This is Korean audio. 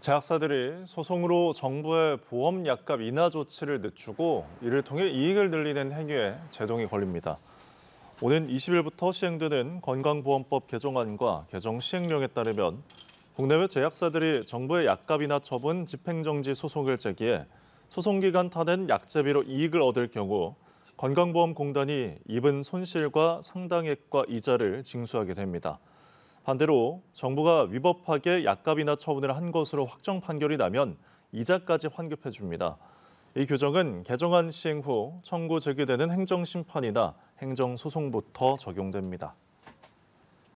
제약사들이 소송으로 정부의 보험 약값 인하 조치를 늦추고 이를 통해 이익을 늘리는 행위에 제동이 걸립니다. 오는 20일부터 시행되는 건강보험법 개정안과 개정 시행령에 따르면 국내외 제약사들이 정부의 약값이나 처분 집행정지 소송을 제기해 소송기간 타된 약제비로 이익을 얻을 경우 건강보험공단이 입은 손실과 상당액과 이자를 징수하게 됩니다. 반대로 정부가 위법하게 약값이나 처분을 한 것으로 확정 판결이 나면 이자까지 환급해 줍니다. 이 규정은 개정안 시행 후 청구 제기되는 행정심판이나 행정소송부터 적용됩니다.